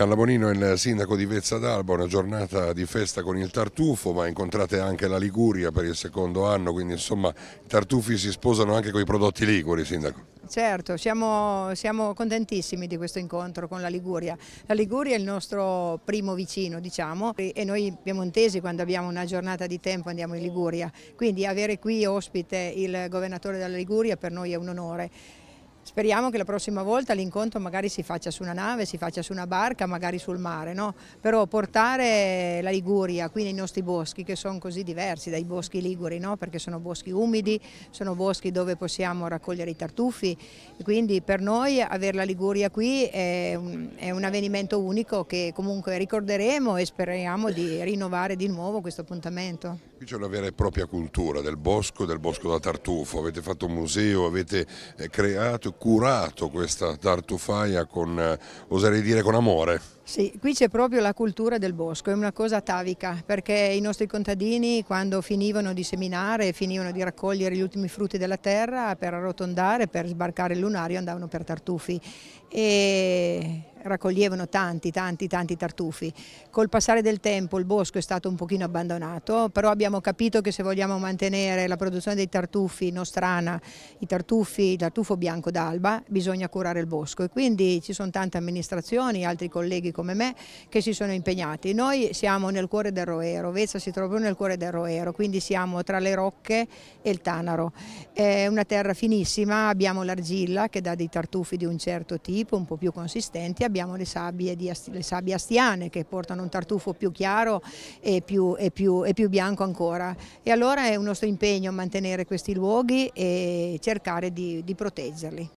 Carla Bonino è il sindaco di Vezza d'Alba, una giornata di festa con il tartufo, ma incontrate anche la Liguria per il secondo anno, quindi insomma i tartufi si sposano anche con i prodotti liguri, sindaco. Certo, siamo, siamo, contentissimi di questo incontro con la Liguria. La Liguria è il nostro primo vicino, diciamo, e noi piemontesi quando abbiamo una giornata di tempo andiamo in Liguria, quindi avere qui ospite il governatore della Liguria per noi è un onore. Speriamo che la prossima volta l'incontro magari si faccia su una nave, si faccia su una barca, magari sul mare, no? però portare la Liguria qui nei nostri boschi che sono così diversi dai boschi liguri, no? perché sono boschi umidi, sono boschi dove possiamo raccogliere i tartufi, quindi per noi avere la Liguria qui è un, è un avvenimento unico che comunque ricorderemo e speriamo di rinnovare di nuovo questo appuntamento. Qui c'è una vera e propria cultura del bosco, del bosco da tartufo, avete fatto un museo, avete eh, creato curato questa tartufaia con, eh, oserei dire, con amore. Sì, qui c'è proprio la cultura del bosco, è una cosa atavica perché i nostri contadini quando finivano di seminare, finivano di raccogliere gli ultimi frutti della terra per arrotondare, per sbarcare il lunario andavano per tartufi e raccoglievano tanti, tanti, tanti tartufi. Col passare del tempo il bosco è stato un pochino abbandonato, però abbiamo capito che se vogliamo mantenere la produzione dei tartufi nostrana, i tartufi, il tartufo bianco d'alba, bisogna curare il bosco e quindi ci sono tante amministrazioni, altri colleghi come me, che si sono impegnati. Noi siamo nel cuore del Roero, Vezza si trova proprio nel cuore del Roero, quindi siamo tra le Rocche e il Tanaro. È una terra finissima, abbiamo l'argilla che dà dei tartufi di un certo tipo, un po' più consistenti, abbiamo le sabbie, di, le sabbie astiane che portano un tartufo più chiaro e più, e, più, e più, bianco ancora. E allora è un nostro impegno mantenere questi luoghi e cercare di, di proteggerli.